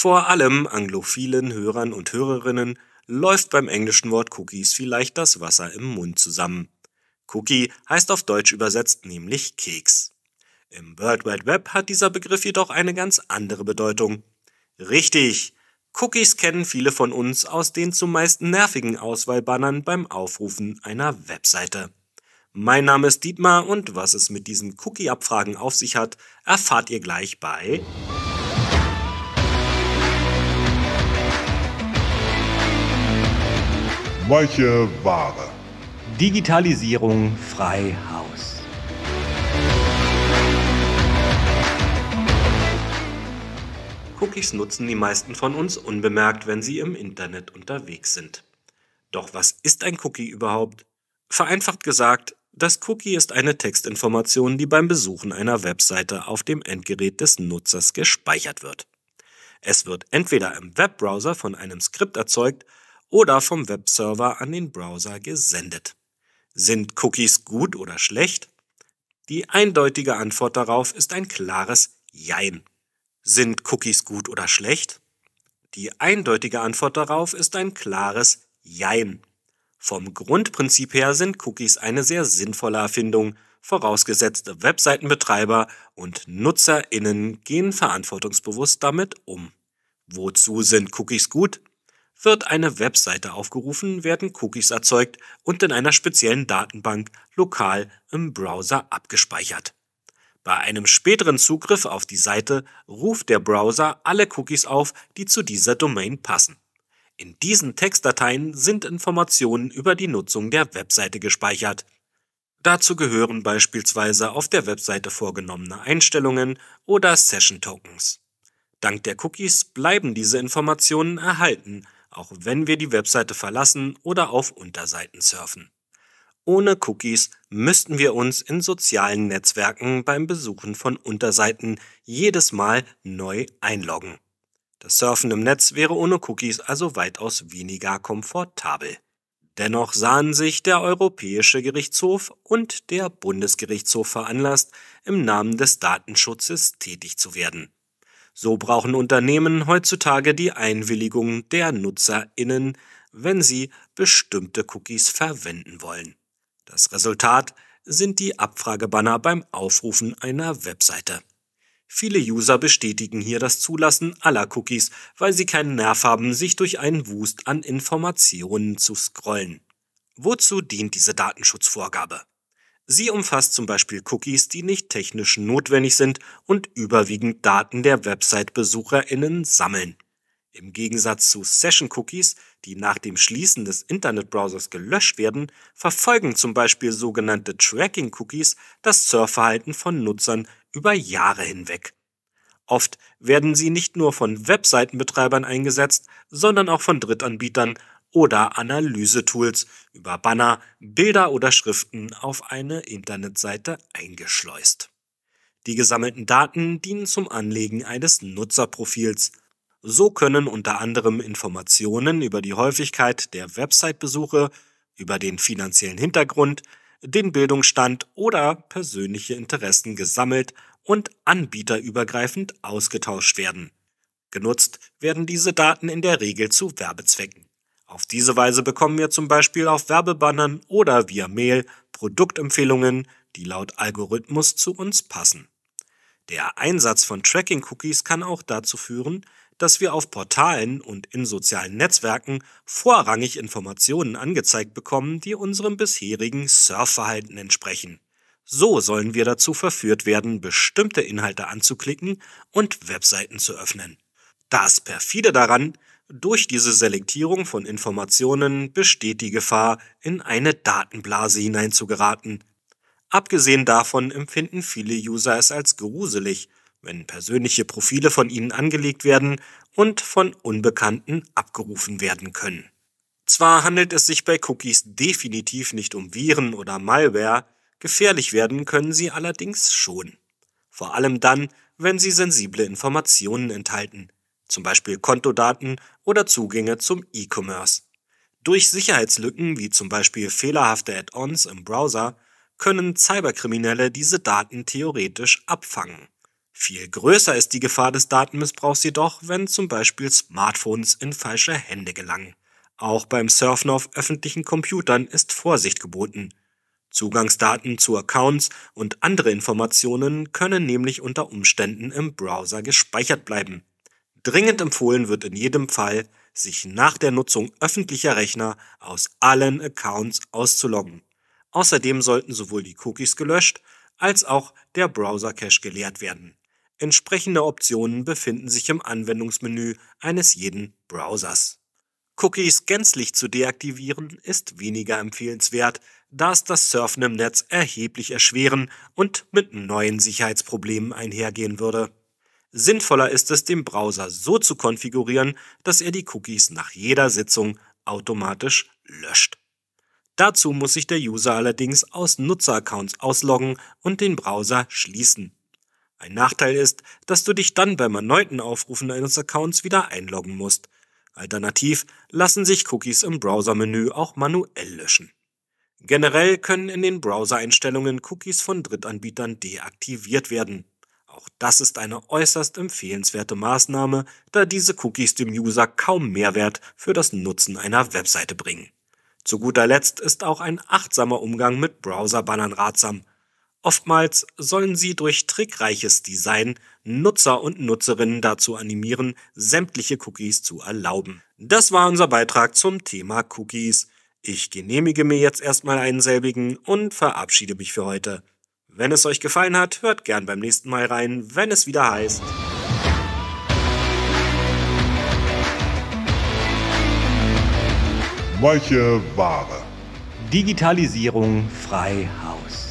Vor allem anglophilen Hörern und Hörerinnen läuft beim englischen Wort Cookies vielleicht das Wasser im Mund zusammen. Cookie heißt auf Deutsch übersetzt nämlich Keks. Im World Wide Web hat dieser Begriff jedoch eine ganz andere Bedeutung. Richtig! Cookies kennen viele von uns aus den zumeist nervigen Auswahlbannern beim Aufrufen einer Webseite. Mein Name ist Dietmar und was es mit diesen Cookie-Abfragen auf sich hat, erfahrt ihr gleich bei Weiche Ware. Digitalisierung frei Haus. Cookies nutzen die meisten von uns unbemerkt, wenn sie im Internet unterwegs sind. Doch was ist ein Cookie überhaupt? Vereinfacht gesagt, das Cookie ist eine Textinformation, die beim Besuchen einer Webseite auf dem Endgerät des Nutzers gespeichert wird. Es wird entweder im Webbrowser von einem Skript erzeugt oder vom Webserver an den Browser gesendet. Sind Cookies gut oder schlecht? Die eindeutige Antwort darauf ist ein klares Jein. Sind Cookies gut oder schlecht? Die eindeutige Antwort darauf ist ein klares Jein. Vom Grundprinzip her sind Cookies eine sehr sinnvolle Erfindung, vorausgesetzt Webseitenbetreiber und NutzerInnen gehen verantwortungsbewusst damit um. Wozu sind Cookies gut? wird eine Webseite aufgerufen, werden Cookies erzeugt und in einer speziellen Datenbank lokal im Browser abgespeichert. Bei einem späteren Zugriff auf die Seite ruft der Browser alle Cookies auf, die zu dieser Domain passen. In diesen Textdateien sind Informationen über die Nutzung der Webseite gespeichert. Dazu gehören beispielsweise auf der Webseite vorgenommene Einstellungen oder Session Tokens. Dank der Cookies bleiben diese Informationen erhalten auch wenn wir die Webseite verlassen oder auf Unterseiten surfen. Ohne Cookies müssten wir uns in sozialen Netzwerken beim Besuchen von Unterseiten jedes Mal neu einloggen. Das Surfen im Netz wäre ohne Cookies also weitaus weniger komfortabel. Dennoch sahen sich der Europäische Gerichtshof und der Bundesgerichtshof veranlasst, im Namen des Datenschutzes tätig zu werden. So brauchen Unternehmen heutzutage die Einwilligung der Nutzerinnen, wenn sie bestimmte Cookies verwenden wollen. Das Resultat sind die Abfragebanner beim Aufrufen einer Webseite. Viele User bestätigen hier das Zulassen aller Cookies, weil sie keinen Nerv haben, sich durch einen Wust an Informationen zu scrollen. Wozu dient diese Datenschutzvorgabe? Sie umfasst zum Beispiel Cookies, die nicht technisch notwendig sind und überwiegend Daten der Website-BesucherInnen sammeln. Im Gegensatz zu Session-Cookies, die nach dem Schließen des Internetbrowsers gelöscht werden, verfolgen zum Beispiel sogenannte Tracking-Cookies das Surfverhalten von Nutzern über Jahre hinweg. Oft werden sie nicht nur von Webseitenbetreibern eingesetzt, sondern auch von Drittanbietern oder Analysetools über Banner, Bilder oder Schriften auf eine Internetseite eingeschleust. Die gesammelten Daten dienen zum Anlegen eines Nutzerprofils. So können unter anderem Informationen über die Häufigkeit der Website-Besuche, über den finanziellen Hintergrund, den Bildungsstand oder persönliche Interessen gesammelt und anbieterübergreifend ausgetauscht werden. Genutzt werden diese Daten in der Regel zu Werbezwecken. Auf diese Weise bekommen wir zum Beispiel auf Werbebannern oder via Mail Produktempfehlungen, die laut Algorithmus zu uns passen. Der Einsatz von Tracking-Cookies kann auch dazu führen, dass wir auf Portalen und in sozialen Netzwerken vorrangig Informationen angezeigt bekommen, die unserem bisherigen Surfverhalten entsprechen. So sollen wir dazu verführt werden, bestimmte Inhalte anzuklicken und Webseiten zu öffnen. Das perfide daran, durch diese Selektierung von Informationen besteht die Gefahr, in eine Datenblase hineinzugeraten. Abgesehen davon empfinden viele User es als gruselig, wenn persönliche Profile von ihnen angelegt werden und von Unbekannten abgerufen werden können. Zwar handelt es sich bei Cookies definitiv nicht um Viren oder Malware, gefährlich werden können sie allerdings schon. Vor allem dann, wenn sie sensible Informationen enthalten zum Beispiel Kontodaten oder Zugänge zum E-Commerce. Durch Sicherheitslücken wie zum Beispiel fehlerhafte Add-ons im Browser können Cyberkriminelle diese Daten theoretisch abfangen. Viel größer ist die Gefahr des Datenmissbrauchs jedoch, wenn zum Beispiel Smartphones in falsche Hände gelangen. Auch beim Surfen auf öffentlichen Computern ist Vorsicht geboten. Zugangsdaten zu Accounts und andere Informationen können nämlich unter Umständen im Browser gespeichert bleiben. Dringend empfohlen wird in jedem Fall, sich nach der Nutzung öffentlicher Rechner aus allen Accounts auszuloggen. Außerdem sollten sowohl die Cookies gelöscht als auch der Browser-Cache geleert werden. Entsprechende Optionen befinden sich im Anwendungsmenü eines jeden Browsers. Cookies gänzlich zu deaktivieren ist weniger empfehlenswert, da es das Surfen im Netz erheblich erschweren und mit neuen Sicherheitsproblemen einhergehen würde. Sinnvoller ist es, den Browser so zu konfigurieren, dass er die Cookies nach jeder Sitzung automatisch löscht. Dazu muss sich der User allerdings aus Nutzeraccounts ausloggen und den Browser schließen. Ein Nachteil ist, dass du dich dann beim erneuten Aufrufen eines Accounts wieder einloggen musst. Alternativ lassen sich Cookies im Browsermenü auch manuell löschen. Generell können in den Browsereinstellungen Cookies von Drittanbietern deaktiviert werden. Auch das ist eine äußerst empfehlenswerte Maßnahme, da diese Cookies dem User kaum Mehrwert für das Nutzen einer Webseite bringen. Zu guter Letzt ist auch ein achtsamer Umgang mit Browser-Bannern ratsam. Oftmals sollen sie durch trickreiches Design Nutzer und Nutzerinnen dazu animieren, sämtliche Cookies zu erlauben. Das war unser Beitrag zum Thema Cookies. Ich genehmige mir jetzt erstmal einen selbigen und verabschiede mich für heute. Wenn es euch gefallen hat, hört gern beim nächsten Mal rein, wenn es wieder heißt. Weiche Ware. Digitalisierung frei Haus.